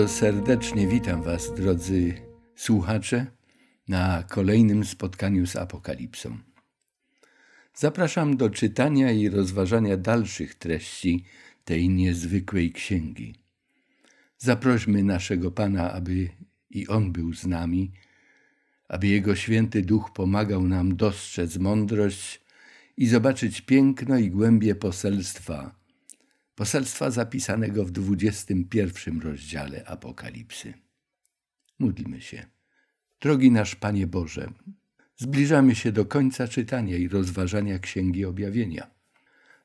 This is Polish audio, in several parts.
Bardzo serdecznie witam Was, drodzy słuchacze, na kolejnym spotkaniu z Apokalipsą. Zapraszam do czytania i rozważania dalszych treści tej niezwykłej księgi. Zaprośmy naszego Pana, aby i On był z nami, aby Jego święty duch pomagał nam dostrzec mądrość i zobaczyć piękno i głębie poselstwa poselstwa zapisanego w 21 rozdziale Apokalipsy. Módlmy się. Drogi nasz Panie Boże, zbliżamy się do końca czytania i rozważania Księgi Objawienia.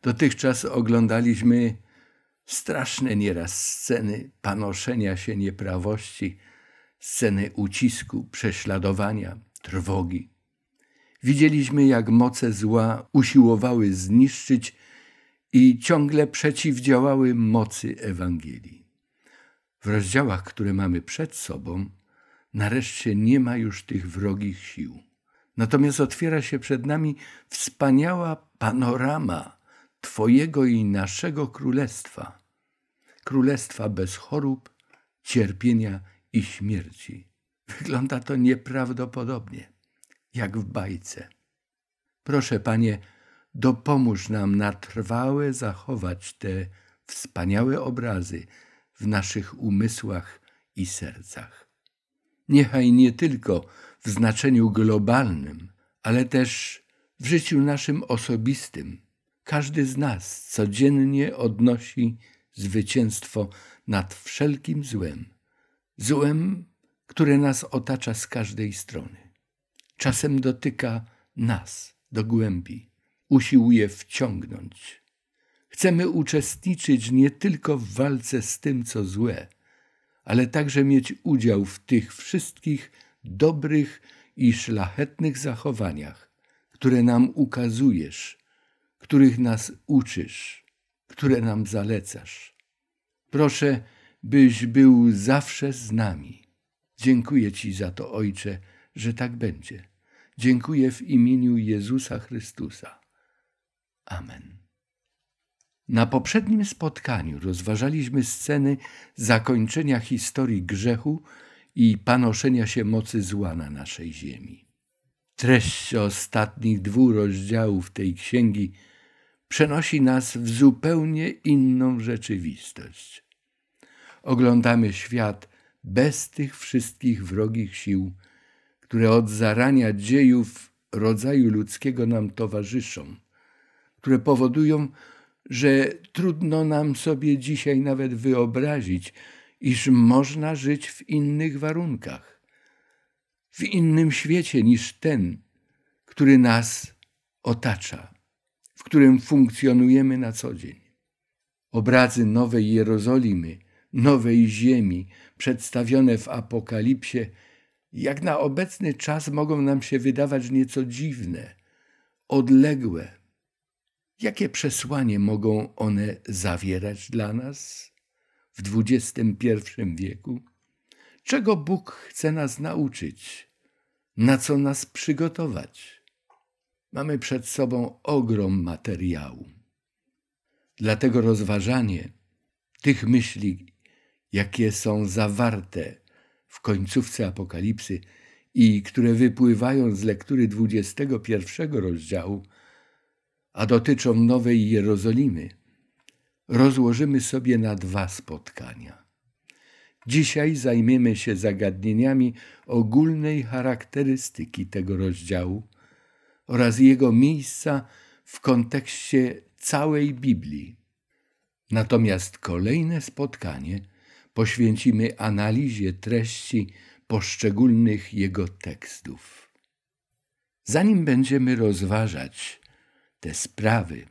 Dotychczas oglądaliśmy straszne nieraz sceny panoszenia się nieprawości, sceny ucisku, prześladowania, trwogi. Widzieliśmy, jak moce zła usiłowały zniszczyć i ciągle przeciwdziałały mocy Ewangelii. W rozdziałach, które mamy przed sobą, nareszcie nie ma już tych wrogich sił. Natomiast otwiera się przed nami wspaniała panorama Twojego i naszego królestwa. Królestwa bez chorób, cierpienia i śmierci. Wygląda to nieprawdopodobnie, jak w bajce. Proszę, Panie, Dopomóż nam na trwałe zachować te wspaniałe obrazy w naszych umysłach i sercach. Niechaj nie tylko w znaczeniu globalnym, ale też w życiu naszym osobistym. Każdy z nas codziennie odnosi zwycięstwo nad wszelkim złem, złem, które nas otacza z każdej strony. Czasem dotyka nas do głębi usiłuje wciągnąć. Chcemy uczestniczyć nie tylko w walce z tym, co złe, ale także mieć udział w tych wszystkich dobrych i szlachetnych zachowaniach, które nam ukazujesz, których nas uczysz, które nam zalecasz. Proszę, byś był zawsze z nami. Dziękuję Ci za to, Ojcze, że tak będzie. Dziękuję w imieniu Jezusa Chrystusa. Amen. Na poprzednim spotkaniu rozważaliśmy sceny zakończenia historii grzechu i panoszenia się mocy zła na naszej ziemi. Treść ostatnich dwóch rozdziałów tej księgi przenosi nas w zupełnie inną rzeczywistość. Oglądamy świat bez tych wszystkich wrogich sił, które od zarania dziejów rodzaju ludzkiego nam towarzyszą które powodują, że trudno nam sobie dzisiaj nawet wyobrazić, iż można żyć w innych warunkach, w innym świecie niż ten, który nas otacza, w którym funkcjonujemy na co dzień. Obrazy Nowej Jerozolimy, Nowej Ziemi, przedstawione w Apokalipsie, jak na obecny czas mogą nam się wydawać nieco dziwne, odległe, Jakie przesłanie mogą one zawierać dla nas w XXI wieku? Czego Bóg chce nas nauczyć? Na co nas przygotować? Mamy przed sobą ogrom materiału. Dlatego rozważanie tych myśli, jakie są zawarte w końcówce Apokalipsy i które wypływają z lektury XXI rozdziału a dotyczą Nowej Jerozolimy, rozłożymy sobie na dwa spotkania. Dzisiaj zajmiemy się zagadnieniami ogólnej charakterystyki tego rozdziału oraz jego miejsca w kontekście całej Biblii. Natomiast kolejne spotkanie poświęcimy analizie treści poszczególnych jego tekstów. Zanim będziemy rozważać te sprawy.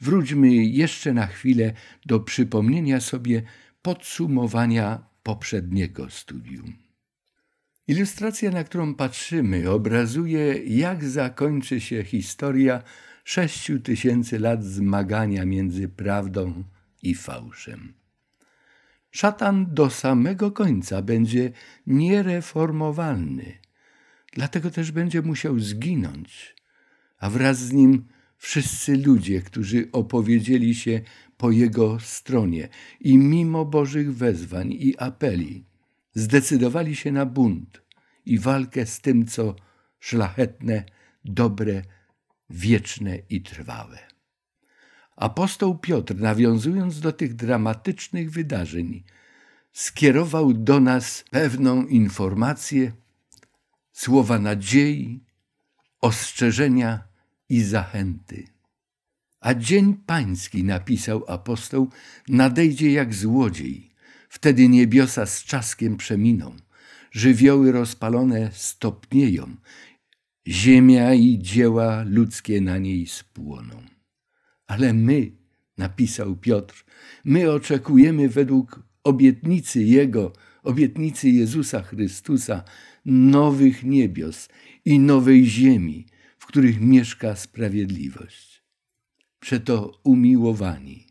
Wróćmy jeszcze na chwilę do przypomnienia sobie podsumowania poprzedniego studium. Ilustracja, na którą patrzymy, obrazuje, jak zakończy się historia sześciu tysięcy lat zmagania między prawdą i fałszem. Szatan do samego końca będzie niereformowalny, dlatego też będzie musiał zginąć, a wraz z nim wszyscy ludzie, którzy opowiedzieli się po jego stronie i mimo Bożych wezwań i apeli zdecydowali się na bunt i walkę z tym, co szlachetne, dobre, wieczne i trwałe. Apostoł Piotr, nawiązując do tych dramatycznych wydarzeń, skierował do nas pewną informację, słowa nadziei, ostrzeżenia i zachęty. A dzień pański, napisał apostoł, nadejdzie jak złodziej. Wtedy niebiosa z czaskiem przeminą, żywioły rozpalone stopnieją, ziemia i dzieła ludzkie na niej spłoną. Ale my, napisał Piotr, my oczekujemy według obietnicy Jego, obietnicy Jezusa Chrystusa, nowych niebios i nowej ziemi – których mieszka sprawiedliwość. Przeto umiłowani,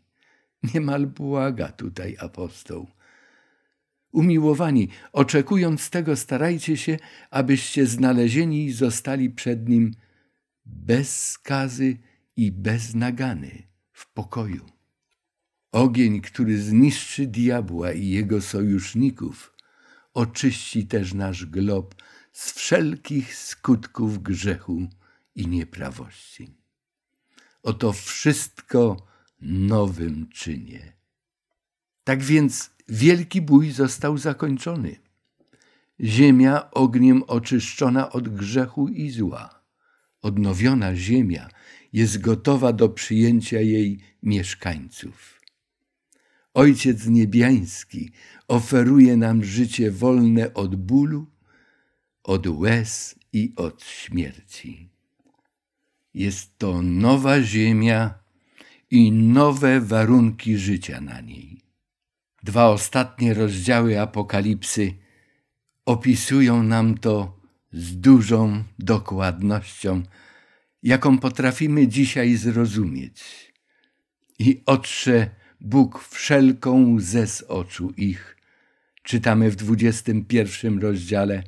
niemal błaga tutaj apostoł. Umiłowani, oczekując tego, starajcie się, abyście znalezieni zostali przed Nim bez skazy i bez nagany w pokoju. Ogień, który zniszczy diabła i jego sojuszników, oczyści też nasz glob z wszelkich skutków grzechu i nieprawości. Oto wszystko nowym czynię. Tak więc wielki bój został zakończony. Ziemia ogniem oczyszczona od grzechu i zła. Odnowiona ziemia jest gotowa do przyjęcia jej mieszkańców. Ojciec Niebiański oferuje nam życie wolne od bólu, od łez i od śmierci. Jest to nowa ziemia i nowe warunki życia na niej. Dwa ostatnie rozdziały Apokalipsy opisują nam to z dużą dokładnością, jaką potrafimy dzisiaj zrozumieć. I otrze Bóg wszelką łzę z oczu ich. Czytamy w 21 rozdziale.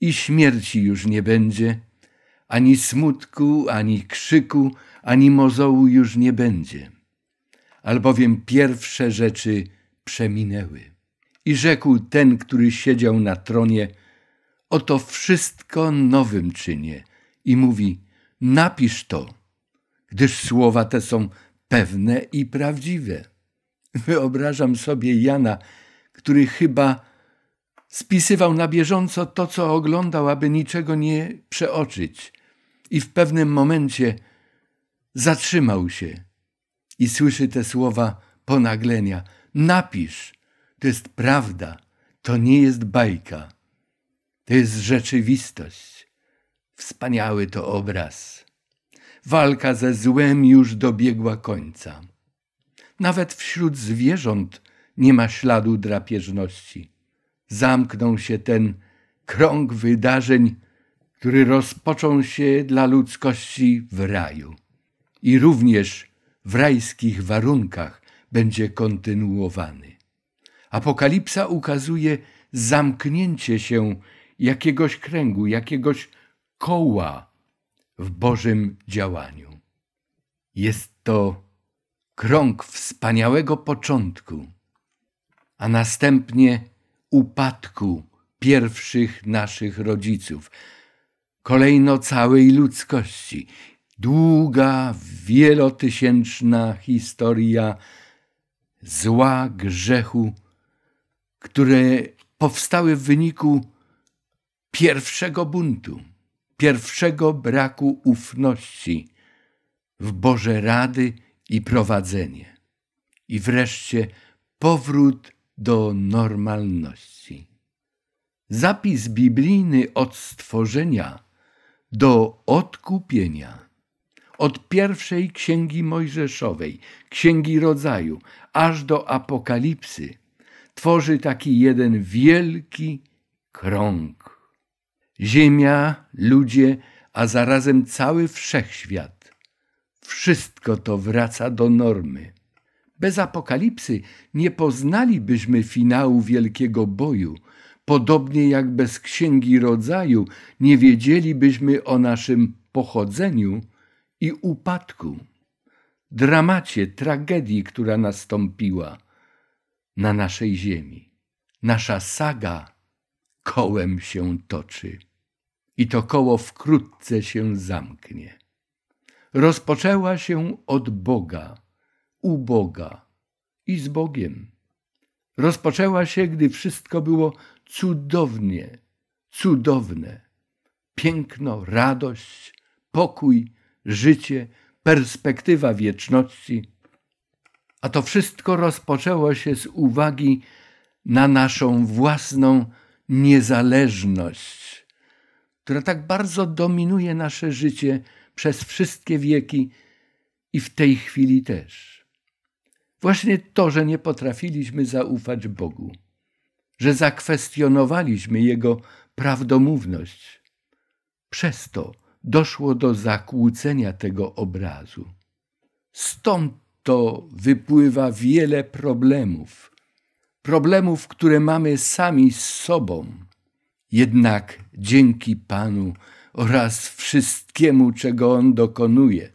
I śmierci już nie będzie, ani smutku, ani krzyku, ani mozołu już nie będzie, albowiem pierwsze rzeczy przeminęły. I rzekł ten, który siedział na tronie, oto wszystko nowym czynię. I mówi, napisz to, gdyż słowa te są pewne i prawdziwe. Wyobrażam sobie Jana, który chyba spisywał na bieżąco to, co oglądał, aby niczego nie przeoczyć i w pewnym momencie zatrzymał się i słyszy te słowa ponaglenia: Napisz, to jest prawda, to nie jest bajka, to jest rzeczywistość. Wspaniały to obraz. Walka ze złem już dobiegła końca. Nawet wśród zwierząt nie ma śladu drapieżności. Zamknął się ten krąg wydarzeń który rozpoczął się dla ludzkości w raju i również w rajskich warunkach będzie kontynuowany. Apokalipsa ukazuje zamknięcie się jakiegoś kręgu, jakiegoś koła w Bożym działaniu. Jest to krąg wspaniałego początku, a następnie upadku pierwszych naszych rodziców, kolejno całej ludzkości. Długa, wielotysięczna historia zła, grzechu, które powstały w wyniku pierwszego buntu, pierwszego braku ufności w Boże rady i prowadzenie. I wreszcie powrót do normalności. Zapis biblijny od stworzenia do odkupienia. Od pierwszej księgi Mojżeszowej, księgi rodzaju, aż do apokalipsy, tworzy taki jeden wielki krąg. Ziemia, ludzie, a zarazem cały wszechświat. Wszystko to wraca do normy. Bez apokalipsy nie poznalibyśmy finału wielkiego boju, Podobnie jak bez księgi rodzaju nie wiedzielibyśmy o naszym pochodzeniu i upadku, dramacie, tragedii, która nastąpiła na naszej ziemi. Nasza saga kołem się toczy i to koło wkrótce się zamknie. Rozpoczęła się od Boga, u Boga i z Bogiem. Rozpoczęła się, gdy wszystko było cudownie, cudowne. Piękno, radość, pokój, życie, perspektywa wieczności. A to wszystko rozpoczęło się z uwagi na naszą własną niezależność, która tak bardzo dominuje nasze życie przez wszystkie wieki i w tej chwili też. Właśnie to, że nie potrafiliśmy zaufać Bogu że zakwestionowaliśmy jego prawdomówność. Przez to doszło do zakłócenia tego obrazu. Stąd to wypływa wiele problemów, problemów, które mamy sami z sobą. Jednak dzięki Panu oraz wszystkiemu, czego On dokonuje,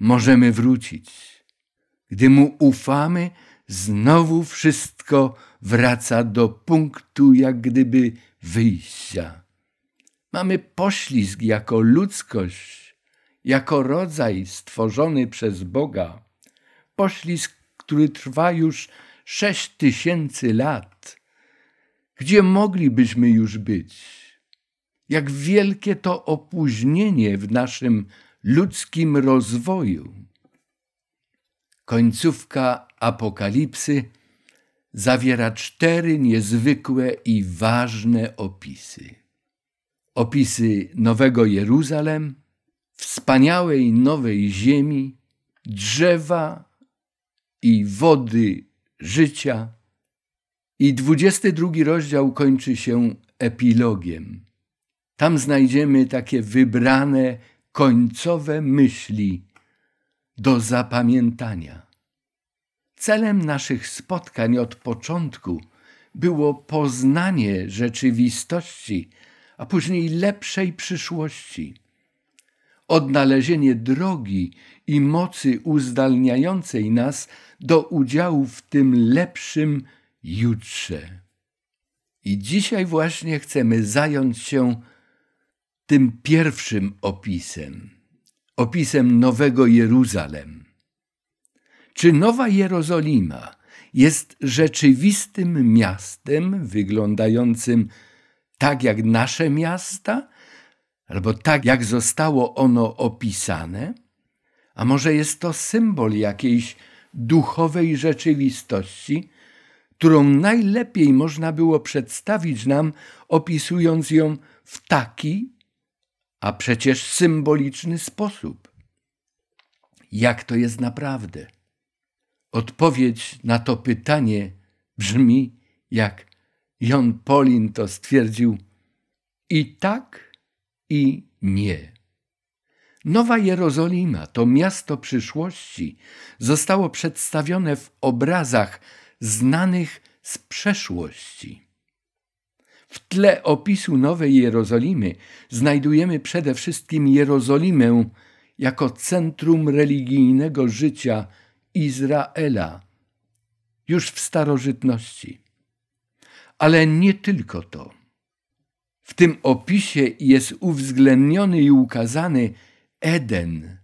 możemy wrócić. Gdy Mu ufamy, znowu wszystko wraca do punktu jak gdyby wyjścia. Mamy poślizg jako ludzkość, jako rodzaj stworzony przez Boga, poślizg, który trwa już sześć tysięcy lat. Gdzie moglibyśmy już być? Jak wielkie to opóźnienie w naszym ludzkim rozwoju końcówka Apokalipsy zawiera cztery niezwykłe i ważne opisy. Opisy Nowego Jeruzalem, wspaniałej nowej ziemi, drzewa i wody życia. I dwudziesty drugi rozdział kończy się epilogiem. Tam znajdziemy takie wybrane, końcowe myśli do zapamiętania. Celem naszych spotkań od początku było poznanie rzeczywistości, a później lepszej przyszłości. Odnalezienie drogi i mocy uzdalniającej nas do udziału w tym lepszym jutrze. I dzisiaj właśnie chcemy zająć się tym pierwszym opisem opisem Nowego Jeruzalem. Czy Nowa Jerozolima jest rzeczywistym miastem wyglądającym tak jak nasze miasta, albo tak jak zostało ono opisane? A może jest to symbol jakiejś duchowej rzeczywistości, którą najlepiej można było przedstawić nam, opisując ją w taki a przecież symboliczny sposób. Jak to jest naprawdę? Odpowiedź na to pytanie brzmi, jak Jon Polin to stwierdził, i tak, i nie. Nowa Jerozolima, to miasto przyszłości, zostało przedstawione w obrazach znanych z przeszłości. W tle opisu Nowej Jerozolimy znajdujemy przede wszystkim Jerozolimę jako centrum religijnego życia Izraela już w starożytności. Ale nie tylko to. W tym opisie jest uwzględniony i ukazany Eden,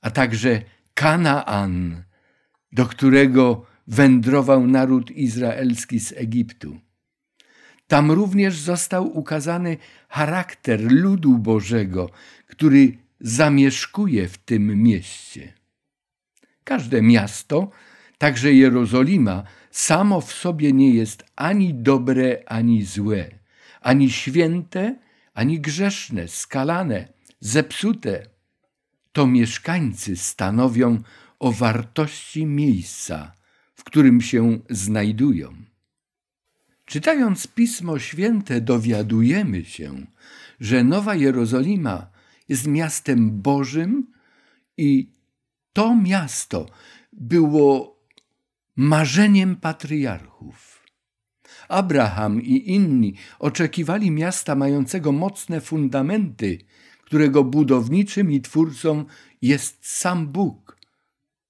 a także Kanaan, do którego wędrował naród izraelski z Egiptu. Tam również został ukazany charakter ludu Bożego, który zamieszkuje w tym mieście. Każde miasto, także Jerozolima, samo w sobie nie jest ani dobre, ani złe, ani święte, ani grzeszne, skalane, zepsute. To mieszkańcy stanowią o wartości miejsca, w którym się znajdują. Czytając Pismo Święte, dowiadujemy się, że Nowa Jerozolima jest miastem Bożym i to miasto było marzeniem patriarchów. Abraham i inni oczekiwali miasta mającego mocne fundamenty, którego budowniczym i twórcą jest sam Bóg.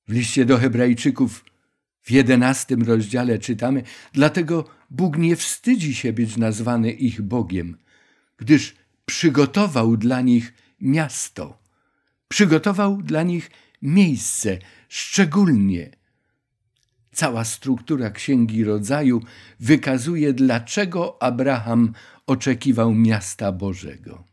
W liście do Hebrajczyków w jedenastym rozdziale czytamy, dlatego Bóg nie wstydzi się być nazwany ich Bogiem, gdyż przygotował dla nich miasto, przygotował dla nich miejsce szczególnie. Cała struktura Księgi Rodzaju wykazuje, dlaczego Abraham oczekiwał miasta Bożego.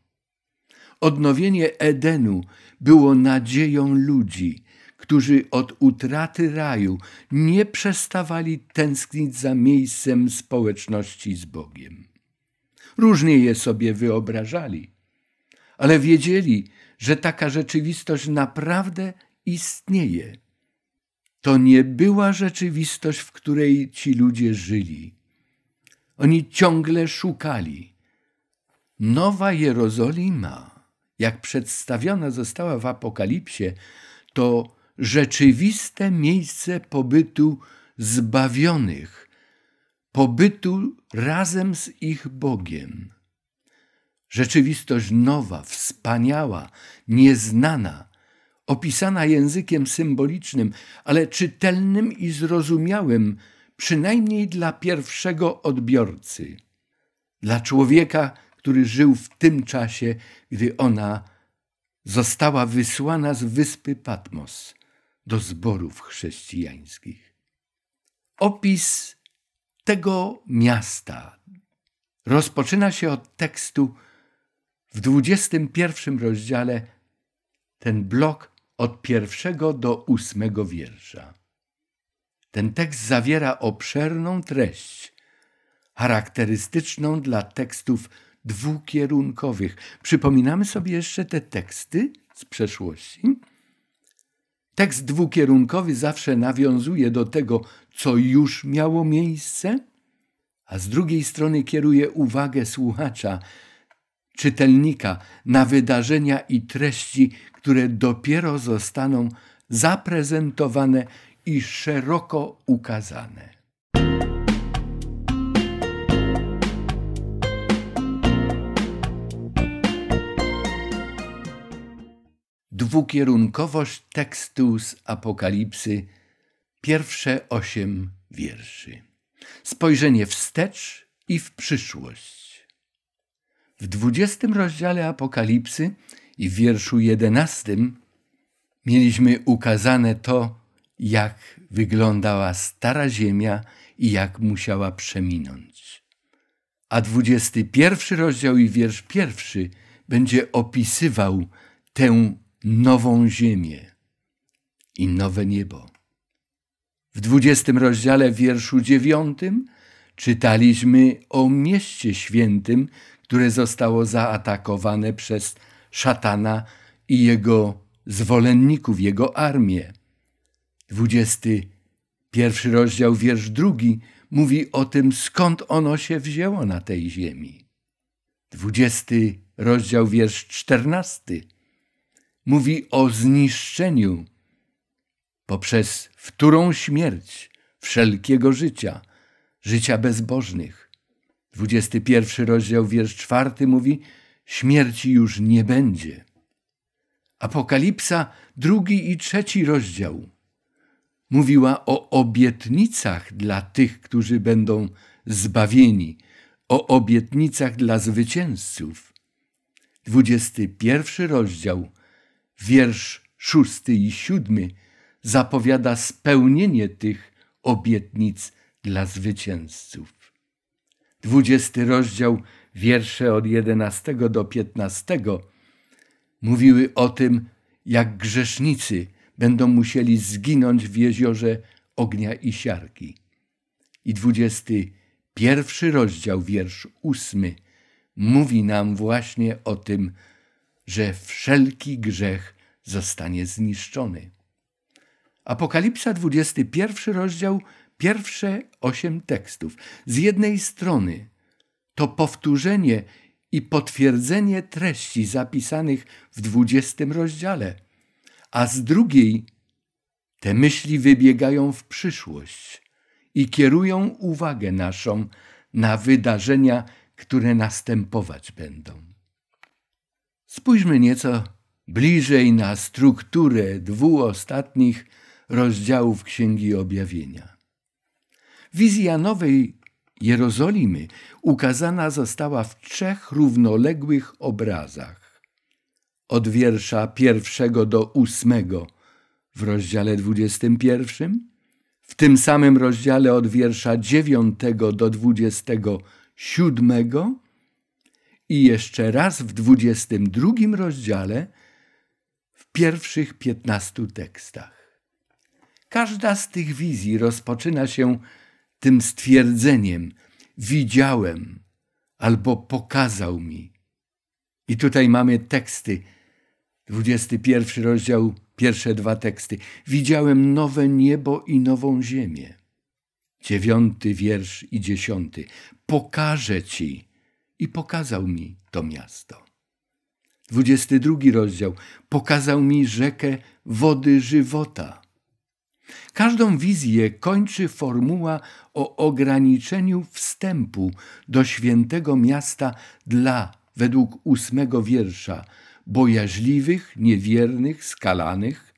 Odnowienie Edenu było nadzieją ludzi – którzy od utraty raju nie przestawali tęsknić za miejscem społeczności z Bogiem. Różnie je sobie wyobrażali, ale wiedzieli, że taka rzeczywistość naprawdę istnieje. To nie była rzeczywistość, w której ci ludzie żyli. Oni ciągle szukali. Nowa Jerozolima, jak przedstawiona została w Apokalipsie, to rzeczywiste miejsce pobytu zbawionych, pobytu razem z ich Bogiem. Rzeczywistość nowa, wspaniała, nieznana, opisana językiem symbolicznym, ale czytelnym i zrozumiałym, przynajmniej dla pierwszego odbiorcy, dla człowieka, który żył w tym czasie, gdy ona została wysłana z wyspy Patmos do zborów chrześcijańskich. Opis tego miasta rozpoczyna się od tekstu w 21 rozdziale, ten blok od pierwszego do ósmego wiersza. Ten tekst zawiera obszerną treść, charakterystyczną dla tekstów dwukierunkowych. Przypominamy sobie jeszcze te teksty z przeszłości, Tekst dwukierunkowy zawsze nawiązuje do tego, co już miało miejsce, a z drugiej strony kieruje uwagę słuchacza, czytelnika na wydarzenia i treści, które dopiero zostaną zaprezentowane i szeroko ukazane. dwukierunkowość tekstu z Apokalipsy, pierwsze osiem wierszy. Spojrzenie wstecz i w przyszłość. W dwudziestym rozdziale Apokalipsy i w wierszu jedenastym mieliśmy ukazane to, jak wyglądała stara ziemia i jak musiała przeminąć. A dwudziesty pierwszy rozdział i wiersz pierwszy będzie opisywał tę nową ziemię i nowe niebo. W dwudziestym rozdziale wierszu dziewiątym czytaliśmy o mieście świętym, które zostało zaatakowane przez szatana i jego zwolenników, jego armię. Dwudziesty pierwszy rozdział, wiersz drugi mówi o tym, skąd ono się wzięło na tej ziemi. Dwudziesty rozdział, wiersz czternasty – mówi o zniszczeniu poprzez wtórą śmierć wszelkiego życia, życia bezbożnych. 21 rozdział, wiersz 4 mówi: Śmierci już nie będzie. Apokalipsa, drugi i trzeci rozdział, mówiła o obietnicach dla tych, którzy będą zbawieni, o obietnicach dla zwycięzców. 21 rozdział, wiersz szósty i siódmy zapowiada spełnienie tych obietnic dla zwycięzców. Dwudziesty rozdział, wiersze od jedenastego do piętnastego mówiły o tym, jak grzesznicy będą musieli zginąć w jeziorze ognia i siarki. I dwudziesty pierwszy rozdział, wiersz ósmy, mówi nam właśnie o tym że wszelki grzech zostanie zniszczony. Apokalipsa 21 rozdział, pierwsze osiem tekstów. Z jednej strony to powtórzenie i potwierdzenie treści zapisanych w 20 rozdziale, a z drugiej te myśli wybiegają w przyszłość i kierują uwagę naszą na wydarzenia, które następować będą. Spójrzmy nieco bliżej na strukturę dwóch ostatnich rozdziałów Księgi Objawienia. Wizja nowej Jerozolimy ukazana została w trzech równoległych obrazach. Od wiersza pierwszego do ósmego w rozdziale dwudziestym pierwszym, w tym samym rozdziale od wiersza dziewiątego do dwudziestego siódmego i jeszcze raz w 22 rozdziale, w pierwszych 15 tekstach. Każda z tych wizji rozpoczyna się tym stwierdzeniem: Widziałem albo pokazał mi. I tutaj mamy teksty. 21 rozdział, pierwsze dwa teksty. Widziałem nowe niebo i nową ziemię. Dziewiąty wiersz i dziesiąty. Pokażę ci i pokazał mi to miasto. 22 rozdział pokazał mi rzekę wody żywota. Każdą wizję kończy formuła o ograniczeniu wstępu do świętego miasta dla, według ósmego wiersza, bojaźliwych, niewiernych, skalanych.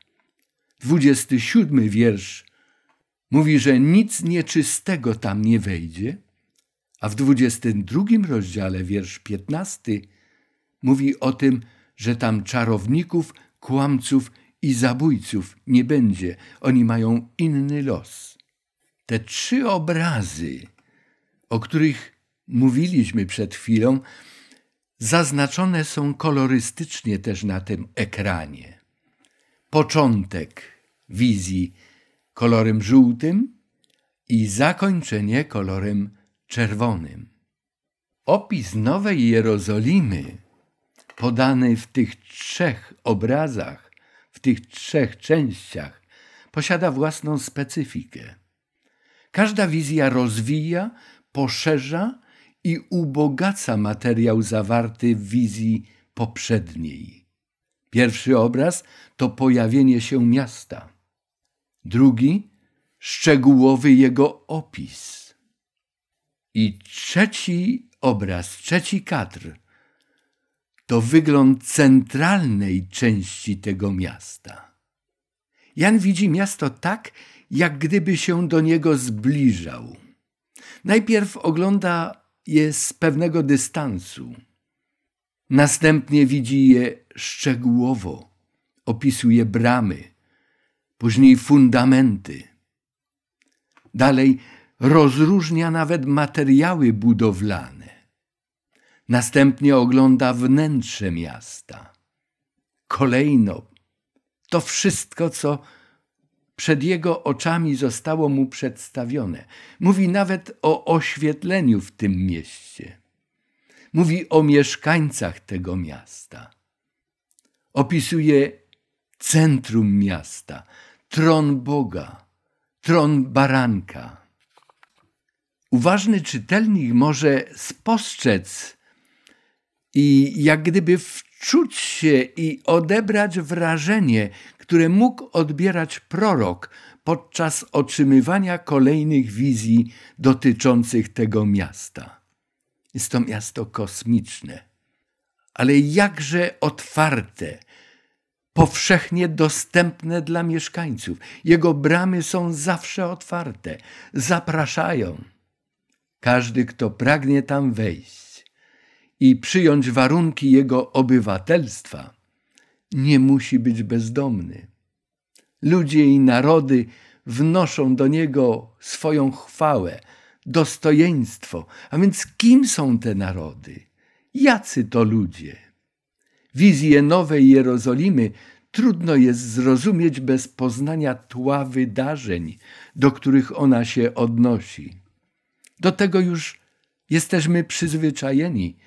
27 wiersz mówi, że nic nieczystego tam nie wejdzie. A w 22 rozdziale, wiersz 15, mówi o tym, że tam czarowników, kłamców i zabójców nie będzie. Oni mają inny los. Te trzy obrazy, o których mówiliśmy przed chwilą, zaznaczone są kolorystycznie też na tym ekranie. Początek wizji kolorem żółtym i zakończenie kolorem Czerwonym. Opis Nowej Jerozolimy, podany w tych trzech obrazach, w tych trzech częściach, posiada własną specyfikę. Każda wizja rozwija, poszerza i ubogaca materiał zawarty w wizji poprzedniej. Pierwszy obraz to pojawienie się miasta, drugi szczegółowy jego opis. I trzeci obraz, trzeci kadr to wygląd centralnej części tego miasta. Jan widzi miasto tak, jak gdyby się do niego zbliżał. Najpierw ogląda je z pewnego dystansu, następnie widzi je szczegółowo, opisuje bramy, później fundamenty. Dalej rozróżnia nawet materiały budowlane. Następnie ogląda wnętrze miasta. Kolejno to wszystko, co przed jego oczami zostało mu przedstawione. Mówi nawet o oświetleniu w tym mieście. Mówi o mieszkańcach tego miasta. Opisuje centrum miasta, tron Boga, tron baranka uważny czytelnik może spostrzec i jak gdyby wczuć się i odebrać wrażenie, które mógł odbierać prorok podczas otrzymywania kolejnych wizji dotyczących tego miasta. Jest to miasto kosmiczne, ale jakże otwarte, powszechnie dostępne dla mieszkańców. Jego bramy są zawsze otwarte, zapraszają każdy, kto pragnie tam wejść i przyjąć warunki jego obywatelstwa, nie musi być bezdomny. Ludzie i narody wnoszą do niego swoją chwałę, dostojeństwo. A więc kim są te narody? Jacy to ludzie? Wizję nowej Jerozolimy trudno jest zrozumieć bez poznania tła wydarzeń, do których ona się odnosi. Do tego już jesteśmy przyzwyczajeni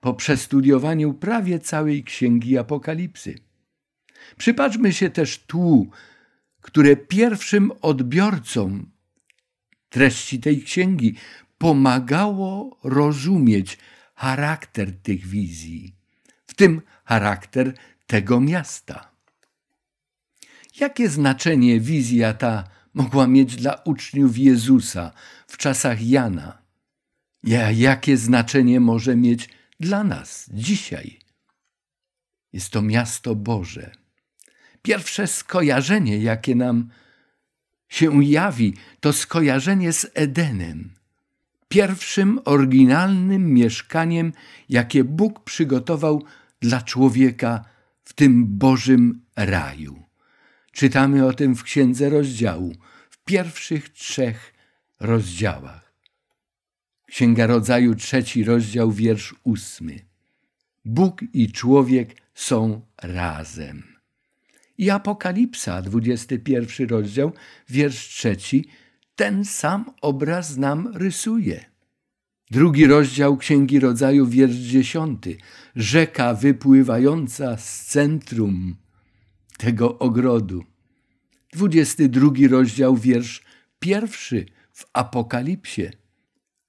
po przestudiowaniu prawie całej księgi Apokalipsy. Przypatrzmy się też tłu, które pierwszym odbiorcom treści tej księgi pomagało rozumieć charakter tych wizji, w tym charakter tego miasta. Jakie znaczenie wizja ta mogła mieć dla uczniów Jezusa w czasach Jana, ja, jakie znaczenie może mieć dla nas dzisiaj. Jest to miasto Boże. Pierwsze skojarzenie, jakie nam się jawi, to skojarzenie z Edenem, pierwszym oryginalnym mieszkaniem, jakie Bóg przygotował dla człowieka w tym Bożym raju. Czytamy o tym w Księdze Rozdziału, pierwszych trzech rozdziałach. Księga Rodzaju, trzeci rozdział, wiersz ósmy. Bóg i człowiek są razem. I Apokalipsa, 21 rozdział, wiersz trzeci, ten sam obraz nam rysuje. Drugi rozdział Księgi Rodzaju, wiersz dziesiąty. Rzeka wypływająca z centrum tego ogrodu. 22 rozdział, wiersz pierwszy w Apokalipsie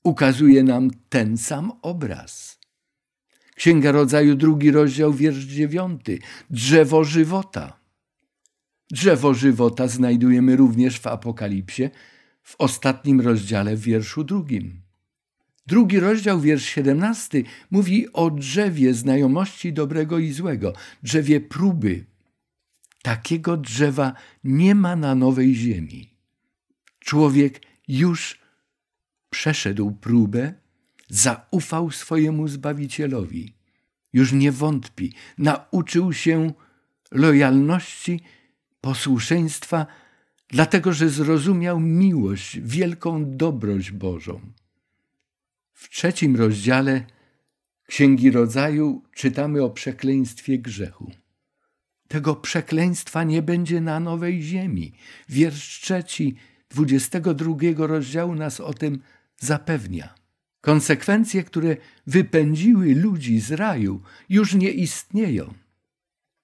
ukazuje nam ten sam obraz. Księga Rodzaju, drugi rozdział, wiersz dziewiąty. Drzewo żywota. Drzewo żywota znajdujemy również w Apokalipsie, w ostatnim rozdziale, w wierszu drugim. Drugi rozdział, wiersz siedemnasty mówi o drzewie znajomości dobrego i złego, drzewie próby, Takiego drzewa nie ma na nowej ziemi. Człowiek już przeszedł próbę, zaufał swojemu Zbawicielowi. Już nie wątpi, nauczył się lojalności, posłuszeństwa, dlatego że zrozumiał miłość, wielką dobroć Bożą. W trzecim rozdziale Księgi Rodzaju czytamy o przekleństwie grzechu. Tego przekleństwa nie będzie na nowej ziemi. Wiersz trzeci, 22 rozdziału nas o tym zapewnia. Konsekwencje, które wypędziły ludzi z raju, już nie istnieją.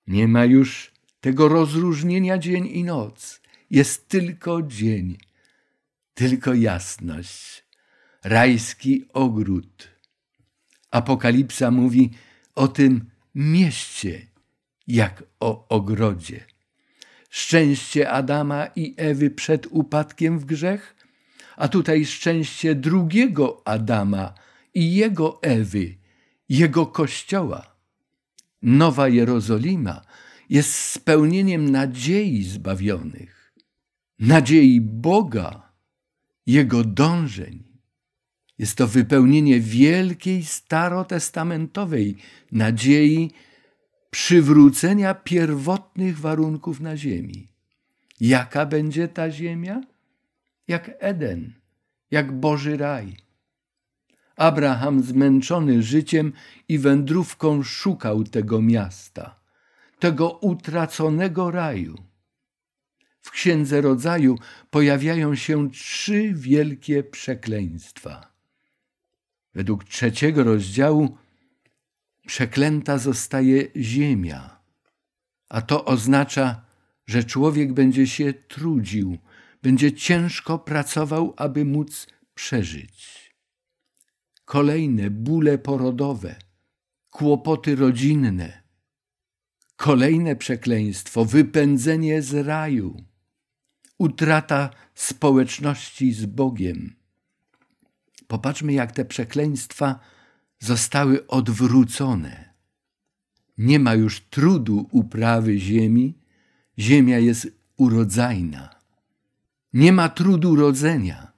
Nie ma już tego rozróżnienia dzień i noc. Jest tylko dzień, tylko jasność, rajski ogród. Apokalipsa mówi o tym mieście, jak o ogrodzie. Szczęście Adama i Ewy przed upadkiem w grzech, a tutaj szczęście drugiego Adama i jego Ewy, jego kościoła. Nowa Jerozolima jest spełnieniem nadziei zbawionych, nadziei Boga, jego dążeń. Jest to wypełnienie wielkiej starotestamentowej nadziei przywrócenia pierwotnych warunków na ziemi. Jaka będzie ta ziemia? Jak Eden, jak Boży raj. Abraham, zmęczony życiem i wędrówką, szukał tego miasta, tego utraconego raju. W Księdze Rodzaju pojawiają się trzy wielkie przekleństwa. Według trzeciego rozdziału przeklęta zostaje ziemia, a to oznacza, że człowiek będzie się trudził, będzie ciężko pracował, aby móc przeżyć. Kolejne bóle porodowe, kłopoty rodzinne, kolejne przekleństwo, wypędzenie z raju, utrata społeczności z Bogiem. Popatrzmy, jak te przekleństwa zostały odwrócone. Nie ma już trudu uprawy ziemi, ziemia jest urodzajna. Nie ma trudu rodzenia.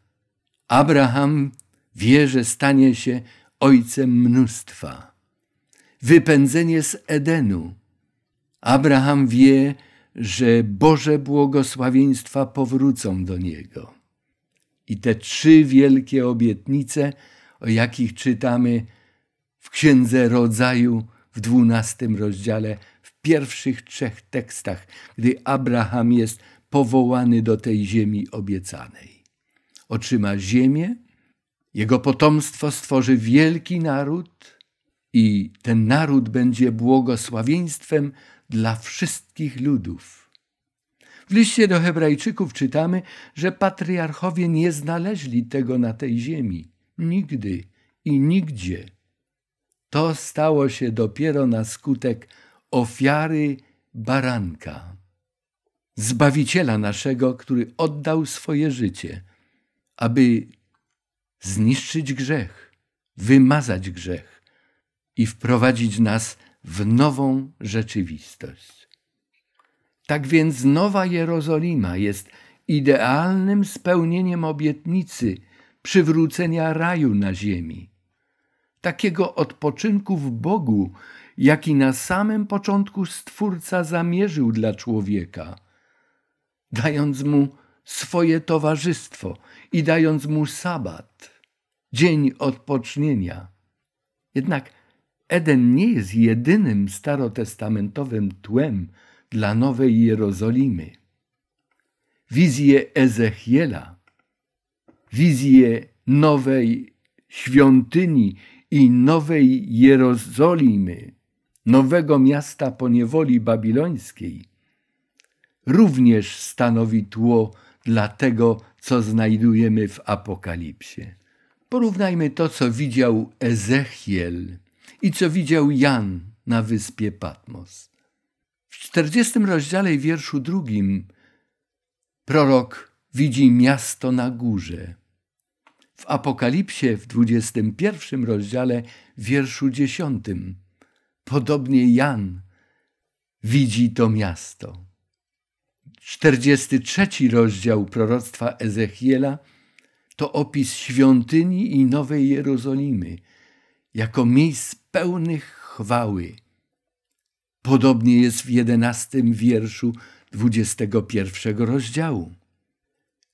Abraham wie, że stanie się ojcem mnóstwa. Wypędzenie z Edenu. Abraham wie, że Boże błogosławieństwa powrócą do niego. I te trzy wielkie obietnice, o jakich czytamy w Księdze Rodzaju w dwunastym rozdziale, w pierwszych trzech tekstach, gdy Abraham jest powołany do tej ziemi obiecanej. Otrzyma ziemię, jego potomstwo stworzy wielki naród i ten naród będzie błogosławieństwem dla wszystkich ludów. W liście do Hebrajczyków czytamy, że patriarchowie nie znaleźli tego na tej ziemi nigdy i nigdzie to stało się dopiero na skutek ofiary baranka, zbawiciela naszego, który oddał swoje życie, aby zniszczyć grzech, wymazać grzech i wprowadzić nas w nową rzeczywistość. Tak więc Nowa Jerozolima jest idealnym spełnieniem obietnicy przywrócenia raju na ziemi takiego odpoczynku w Bogu, jaki na samym początku Stwórca zamierzył dla człowieka, dając mu swoje towarzystwo i dając mu sabat, dzień odpocznienia. Jednak Eden nie jest jedynym starotestamentowym tłem dla Nowej Jerozolimy. Wizje Ezechiela, wizje nowej świątyni i Nowej Jerozolimy, nowego miasta po niewoli babilońskiej, również stanowi tło dla tego, co znajdujemy w Apokalipsie. Porównajmy to, co widział Ezechiel i co widział Jan na wyspie Patmos. W czterdziestym rozdziale wierszu drugim prorok widzi miasto na górze w Apokalipsie w 21 rozdziale, wierszu 10. Podobnie Jan widzi to miasto. 43 rozdział proroctwa Ezechiela to opis świątyni i Nowej Jerozolimy jako miejsc pełnych chwały. Podobnie jest w jedenastym wierszu 21 rozdziału.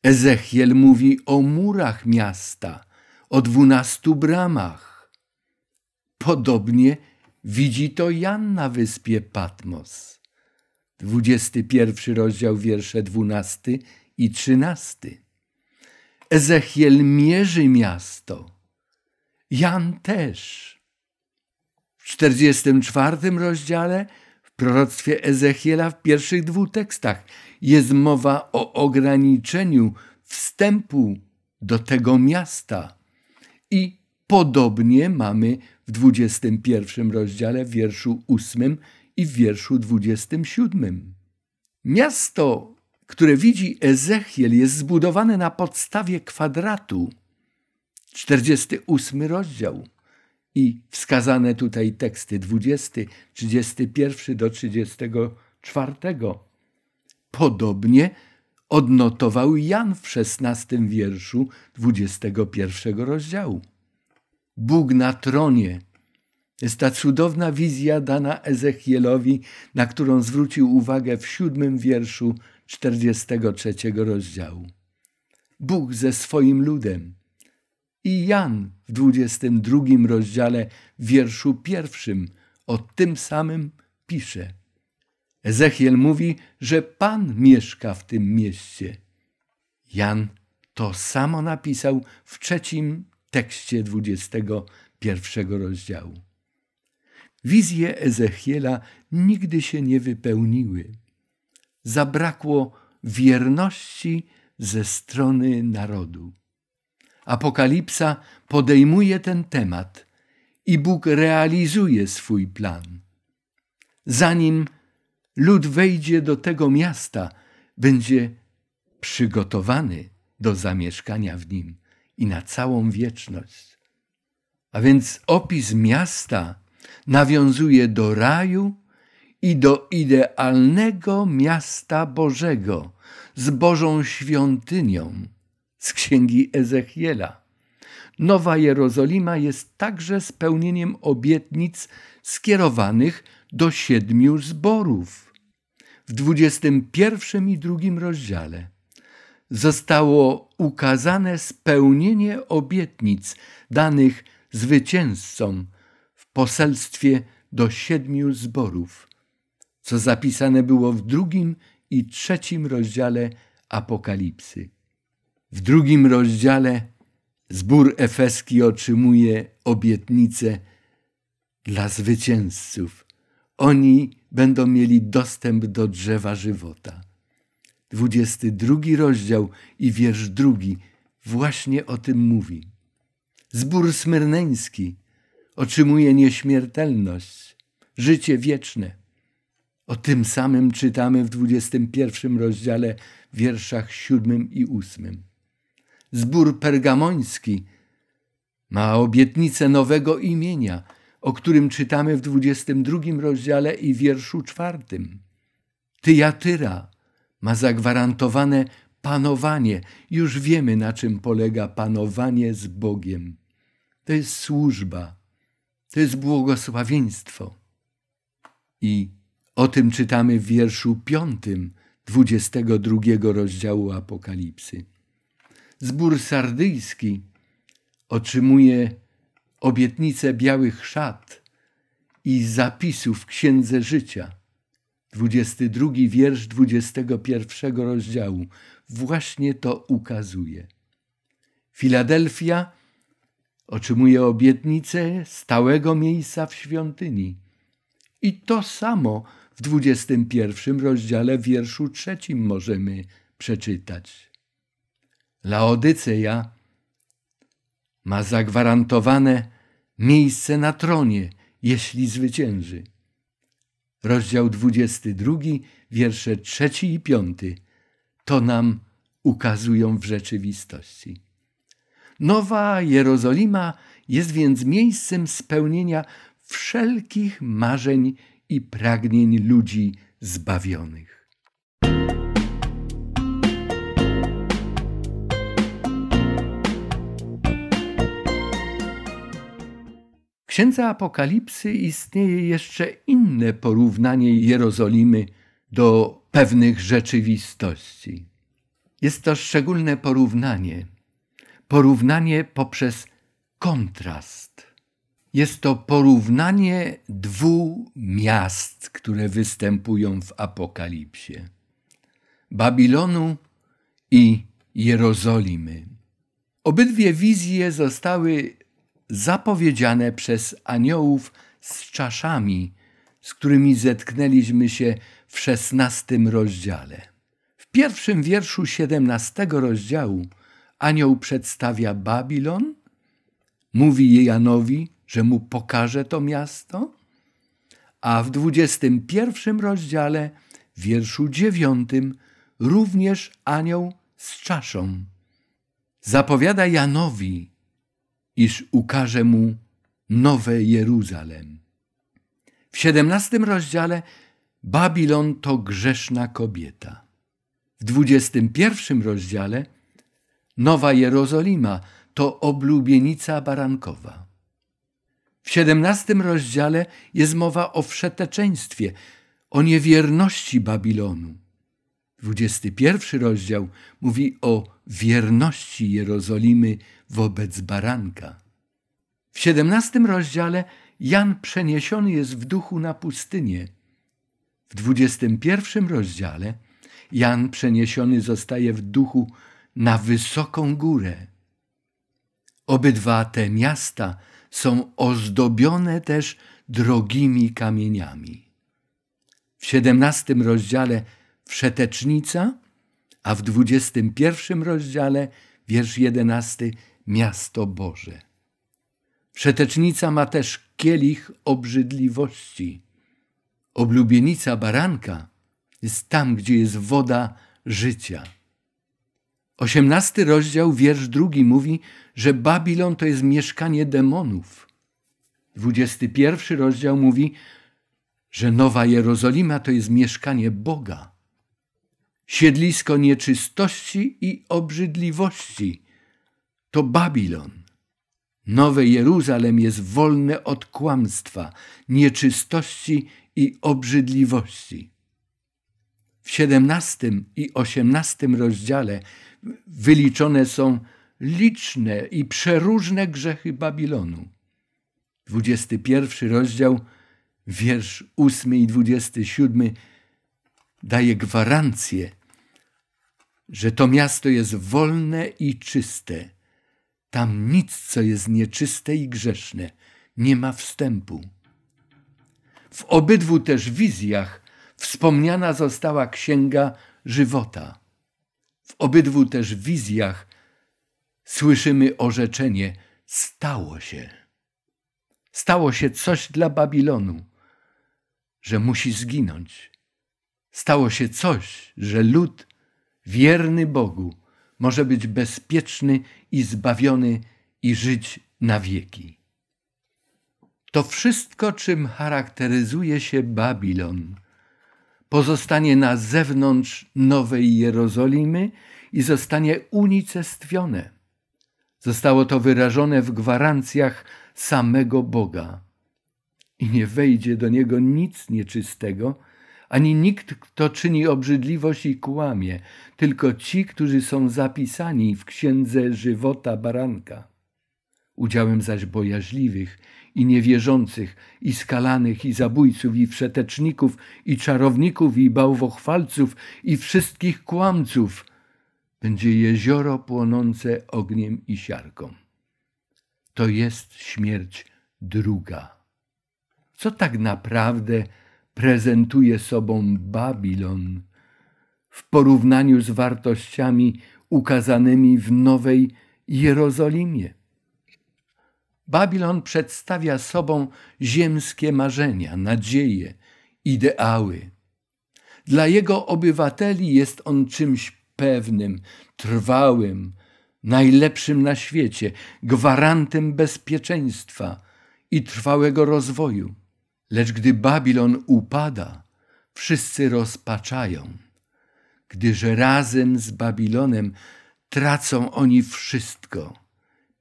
Ezechiel mówi o murach miasta, o dwunastu bramach. Podobnie widzi to Jan na wyspie Patmos. 21 rozdział, wiersze 12 i 13. Ezechiel mierzy miasto. Jan też. W 44 rozdziale proroctwie Ezechiela w pierwszych dwóch tekstach jest mowa o ograniczeniu wstępu do tego miasta. I podobnie mamy w 21 rozdziale, w wierszu 8 i w wierszu 27. Miasto, które widzi Ezechiel, jest zbudowane na podstawie kwadratu. 48 rozdział i wskazane tutaj teksty 20, 31 do 34. Podobnie odnotował Jan w szesnastym wierszu 21 rozdziału. Bóg na tronie. Jest ta cudowna wizja dana Ezechielowi, na którą zwrócił uwagę w siódmym wierszu 43 rozdziału. Bóg ze swoim ludem i Jan w 22 rozdziale wierszu pierwszym o tym samym pisze. Ezechiel mówi, że Pan mieszka w tym mieście. Jan to samo napisał w trzecim tekście 21 rozdziału. Wizje Ezechiela nigdy się nie wypełniły. Zabrakło wierności ze strony narodu. Apokalipsa podejmuje ten temat i Bóg realizuje swój plan. Zanim lud wejdzie do tego miasta, będzie przygotowany do zamieszkania w nim i na całą wieczność. A więc opis miasta nawiązuje do raju i do idealnego miasta Bożego z Bożą świątynią z księgi Ezechiela. Nowa Jerozolima jest także spełnieniem obietnic skierowanych do siedmiu zborów. W dwudziestym pierwszym i drugim rozdziale zostało ukazane spełnienie obietnic danych zwycięzcom w poselstwie do siedmiu zborów, co zapisane było w drugim i trzecim rozdziale Apokalipsy. W drugim rozdziale zbór efeski otrzymuje obietnicę dla zwycięzców. Oni będą mieli dostęp do drzewa żywota. 22 rozdział i wiersz drugi właśnie o tym mówi. Zbór smyrneński otrzymuje nieśmiertelność, życie wieczne. O tym samym czytamy w 21 rozdziale, w wierszach 7 i 8 zbór pergamoński ma obietnicę nowego imienia, o którym czytamy w 22 rozdziale i wierszu czwartym. Tyjatyra ma zagwarantowane panowanie. Już wiemy, na czym polega panowanie z Bogiem. To jest służba, to jest błogosławieństwo. I o tym czytamy w wierszu piątym 22 rozdziału Apokalipsy zbór sardyjski otrzymuje obietnicę białych szat i zapisów w Księdze Życia. 22 wiersz 21 rozdziału właśnie to ukazuje. Filadelfia otrzymuje obietnicę stałego miejsca w świątyni. I to samo w 21 rozdziale wierszu trzecim możemy przeczytać. Laodyceja ma zagwarantowane miejsce na tronie, jeśli zwycięży. Rozdział 22, wiersze 3 i 5 to nam ukazują w rzeczywistości. Nowa Jerozolima jest więc miejscem spełnienia wszelkich marzeń i pragnień ludzi zbawionych. księdze Apokalipsy istnieje jeszcze inne porównanie Jerozolimy do pewnych rzeczywistości. Jest to szczególne porównanie, porównanie poprzez kontrast. Jest to porównanie dwóch miast, które występują w Apokalipsie: Babilonu i Jerozolimy. Obydwie wizje zostały zapowiedziane przez aniołów z czaszami, z którymi zetknęliśmy się w szesnastym rozdziale. W pierwszym wierszu siedemnastego rozdziału anioł przedstawia Babilon, mówi Janowi, że mu pokaże to miasto, a w dwudziestym pierwszym rozdziale, wierszu dziewiątym, również anioł z czaszą zapowiada Janowi, iż ukaże mu nowe Jeruzalem. W siedemnastym rozdziale Babilon to grzeszna kobieta. W dwudziestym pierwszym rozdziale Nowa Jerozolima to oblubienica barankowa. W siedemnastym rozdziale jest mowa o wszeteczeństwie, o niewierności Babilonu. Dwudziesty pierwszy rozdział mówi o wierności Jerozolimy wobec baranka. W siedemnastym rozdziale Jan przeniesiony jest w duchu na pustynię. W dwudziestym pierwszym rozdziale Jan przeniesiony zostaje w duchu na wysoką górę. Obydwa te miasta są ozdobione też drogimi kamieniami. W siedemnastym rozdziale wszetecznica, a w dwudziestym pierwszym rozdziale wiersz jedenasty miasto Boże. Przetecznica ma też kielich obrzydliwości. Oblubienica baranka jest tam, gdzie jest woda życia. Osiemnasty rozdział, wiersz drugi mówi, że Babilon to jest mieszkanie demonów. Dwudziesty pierwszy rozdział mówi, że Nowa Jerozolima to jest mieszkanie Boga. Siedlisko nieczystości i obrzydliwości – to Babilon. Nowe Jeruzalem jest wolne od kłamstwa, nieczystości i obrzydliwości. W XVII i XVIII rozdziale wyliczone są liczne i przeróżne grzechy Babilonu. XXI rozdział, wiersz 8 i 27 daje gwarancję, że to miasto jest wolne i czyste, tam nic, co jest nieczyste i grzeszne, nie ma wstępu. W obydwu też wizjach wspomniana została księga żywota. W obydwu też wizjach słyszymy orzeczenie: stało się. Stało się coś dla Babilonu, że musi zginąć. Stało się coś, że lud wierny Bogu może być bezpieczny i zbawiony i żyć na wieki. To wszystko, czym charakteryzuje się Babilon, pozostanie na zewnątrz Nowej Jerozolimy i zostanie unicestwione. Zostało to wyrażone w gwarancjach samego Boga. I nie wejdzie do niego nic nieczystego, ani nikt, kto czyni obrzydliwość i kłamie, tylko ci, którzy są zapisani w księdze żywota baranka. Udziałem zaś bojaźliwych i niewierzących, i skalanych, i zabójców, i wszeteczników i czarowników, i bałwochwalców, i wszystkich kłamców będzie jezioro płonące ogniem i siarką. To jest śmierć druga. Co tak naprawdę prezentuje sobą Babilon w porównaniu z wartościami ukazanymi w Nowej Jerozolimie. Babilon przedstawia sobą ziemskie marzenia, nadzieje, ideały. Dla jego obywateli jest on czymś pewnym, trwałym, najlepszym na świecie, gwarantem bezpieczeństwa i trwałego rozwoju. Lecz gdy Babilon upada, wszyscy rozpaczają, gdyż razem z Babilonem tracą oni wszystko: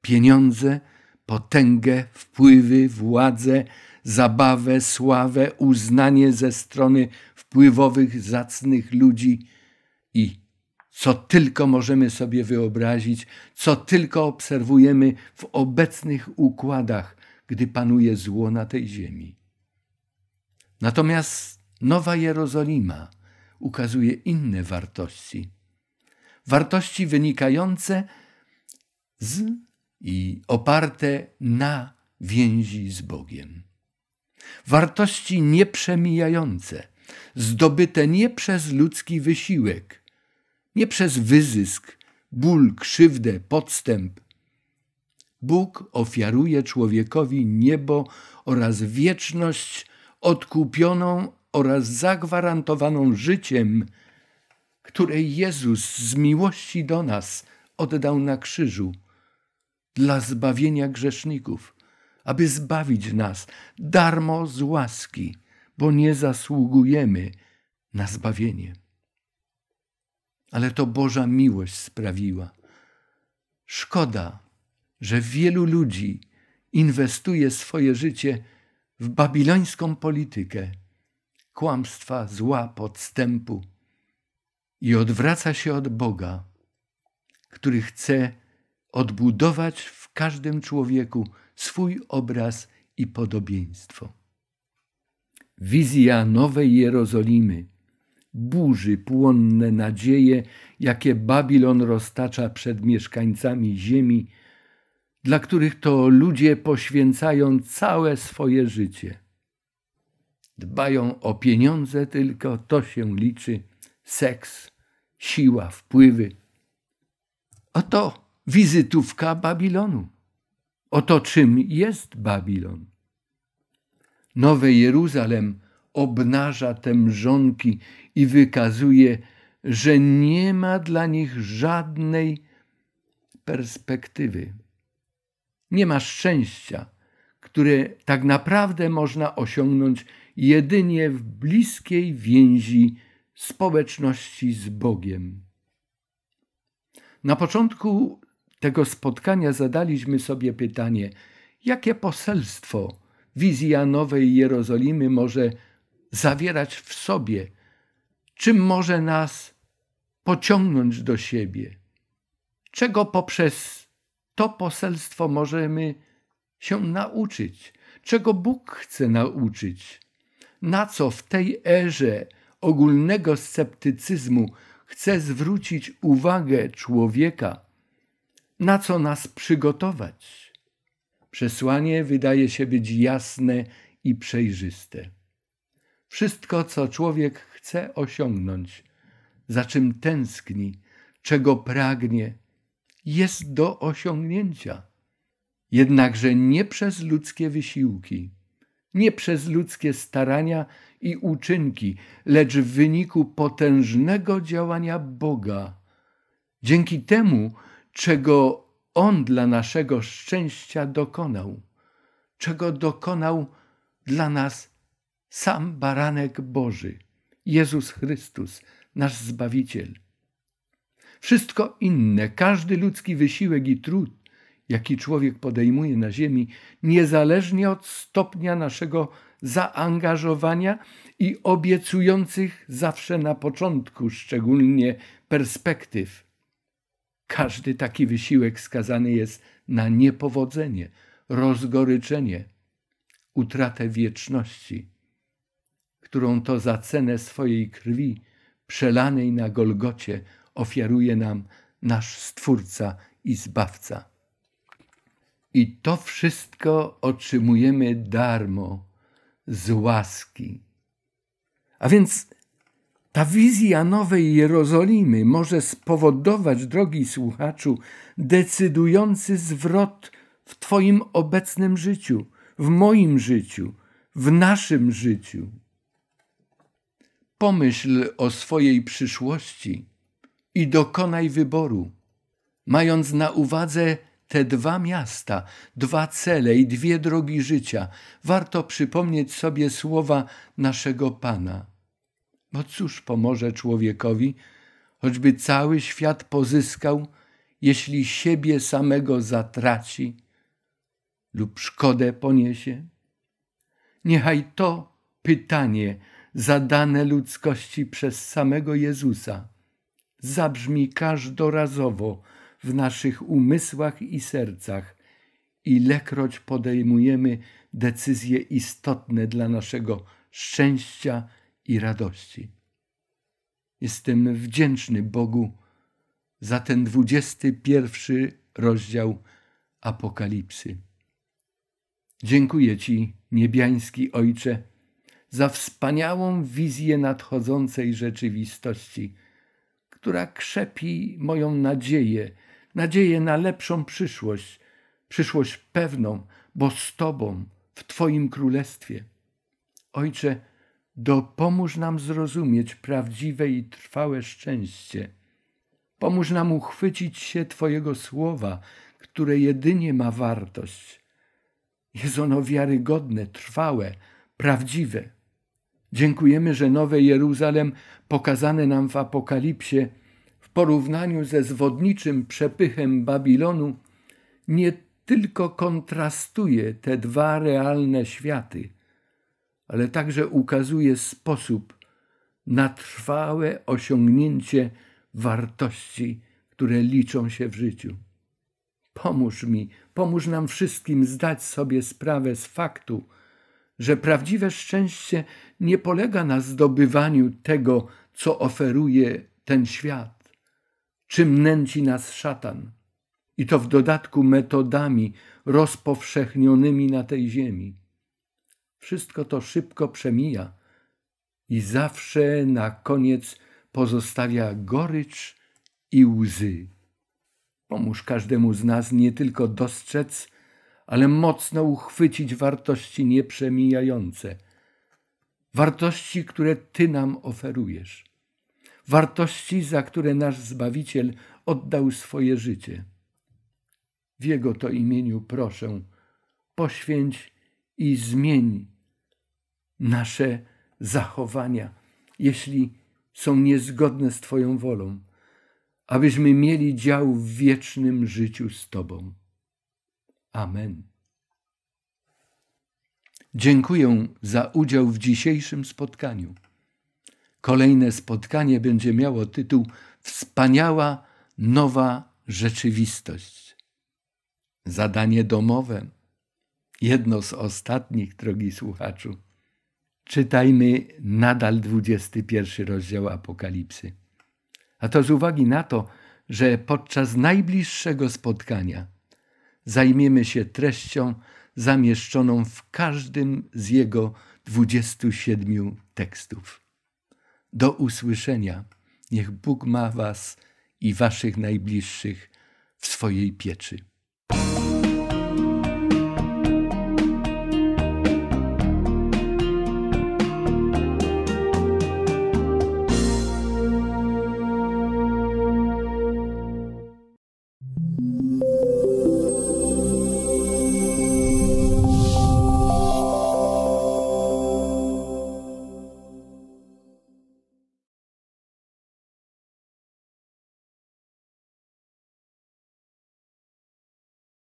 pieniądze, potęgę, wpływy, władzę, zabawę, sławę, uznanie ze strony wpływowych, zacnych ludzi i co tylko możemy sobie wyobrazić, co tylko obserwujemy w obecnych układach, gdy panuje zło na tej ziemi. Natomiast Nowa Jerozolima ukazuje inne wartości. Wartości wynikające z i oparte na więzi z Bogiem. Wartości nieprzemijające, zdobyte nie przez ludzki wysiłek, nie przez wyzysk, ból, krzywdę, podstęp. Bóg ofiaruje człowiekowi niebo oraz wieczność odkupioną oraz zagwarantowaną życiem, które Jezus z miłości do nas oddał na krzyżu dla zbawienia grzeszników, aby zbawić nas darmo z łaski, bo nie zasługujemy na zbawienie. Ale to Boża miłość sprawiła. Szkoda, że wielu ludzi inwestuje swoje życie w babilońską politykę kłamstwa, zła, podstępu i odwraca się od Boga, który chce odbudować w każdym człowieku swój obraz i podobieństwo. Wizja Nowej Jerozolimy burzy płonne nadzieje, jakie Babilon roztacza przed mieszkańcami ziemi dla których to ludzie poświęcają całe swoje życie. Dbają o pieniądze tylko, to się liczy, seks, siła, wpływy. Oto wizytówka Babilonu. Oto czym jest Babilon. Nowe Jeruzalem obnaża te mrzonki i wykazuje, że nie ma dla nich żadnej perspektywy nie ma szczęścia, które tak naprawdę można osiągnąć jedynie w bliskiej więzi społeczności z Bogiem. Na początku tego spotkania zadaliśmy sobie pytanie, jakie poselstwo wizja Nowej Jerozolimy może zawierać w sobie, czym może nas pociągnąć do siebie, czego poprzez to poselstwo możemy się nauczyć, czego Bóg chce nauczyć, na co w tej erze ogólnego sceptycyzmu chce zwrócić uwagę człowieka, na co nas przygotować. Przesłanie wydaje się być jasne i przejrzyste. Wszystko, co człowiek chce osiągnąć, za czym tęskni, czego pragnie, jest do osiągnięcia. Jednakże nie przez ludzkie wysiłki, nie przez ludzkie starania i uczynki, lecz w wyniku potężnego działania Boga. Dzięki temu, czego On dla naszego szczęścia dokonał, czego dokonał dla nas sam Baranek Boży, Jezus Chrystus, nasz Zbawiciel. Wszystko inne, każdy ludzki wysiłek i trud, jaki człowiek podejmuje na Ziemi, niezależnie od stopnia naszego zaangażowania i obiecujących zawsze na początku szczególnie perspektyw. Każdy taki wysiłek skazany jest na niepowodzenie, rozgoryczenie, utratę wieczności, którą to za cenę swojej krwi przelanej na Golgocie ofiaruje nam nasz Stwórca i Zbawca. I to wszystko otrzymujemy darmo z łaski. A więc ta wizja nowej Jerozolimy może spowodować, drogi słuchaczu, decydujący zwrot w Twoim obecnym życiu, w moim życiu, w naszym życiu. Pomyśl o swojej przyszłości i dokonaj wyboru, mając na uwadze te dwa miasta, dwa cele i dwie drogi życia, warto przypomnieć sobie słowa naszego Pana. Bo cóż pomoże człowiekowi, choćby cały świat pozyskał, jeśli siebie samego zatraci lub szkodę poniesie? Niechaj to pytanie zadane ludzkości przez samego Jezusa zabrzmi każdorazowo w naszych umysłach i sercach, ilekroć podejmujemy decyzje istotne dla naszego szczęścia i radości. Jestem wdzięczny Bogu za ten pierwszy rozdział Apokalipsy. Dziękuję Ci, niebiański Ojcze, za wspaniałą wizję nadchodzącej rzeczywistości, która krzepi moją nadzieję, nadzieję na lepszą przyszłość, przyszłość pewną, bo z Tobą, w Twoim królestwie. Ojcze, dopomóż nam zrozumieć prawdziwe i trwałe szczęście. Pomóż nam uchwycić się Twojego słowa, które jedynie ma wartość. Jest ono wiarygodne, trwałe, prawdziwe. Dziękujemy, że Nowe Jeruzalem, pokazane nam w Apokalipsie, w porównaniu ze zwodniczym przepychem Babilonu, nie tylko kontrastuje te dwa realne światy, ale także ukazuje sposób na trwałe osiągnięcie wartości, które liczą się w życiu. Pomóż mi, pomóż nam wszystkim zdać sobie sprawę z faktu, że prawdziwe szczęście nie polega na zdobywaniu tego, co oferuje ten świat, czym nęci nas szatan, i to w dodatku metodami rozpowszechnionymi na tej ziemi. Wszystko to szybko przemija i zawsze na koniec pozostawia gorycz i łzy. Pomóż każdemu z nas nie tylko dostrzec ale mocno uchwycić wartości nieprzemijające, wartości, które Ty nam oferujesz, wartości, za które nasz Zbawiciel oddał swoje życie. W Jego to imieniu proszę, poświęć i zmień nasze zachowania, jeśli są niezgodne z Twoją wolą, abyśmy mieli dział w wiecznym życiu z Tobą. Amen. Dziękuję za udział w dzisiejszym spotkaniu. Kolejne spotkanie będzie miało tytuł Wspaniała nowa rzeczywistość. Zadanie domowe, jedno z ostatnich, drogi słuchaczu. Czytajmy nadal 21 rozdział Apokalipsy. A to z uwagi na to, że podczas najbliższego spotkania zajmiemy się treścią zamieszczoną w każdym z jego 27 tekstów. Do usłyszenia. Niech Bóg ma Was i Waszych najbliższych w swojej pieczy.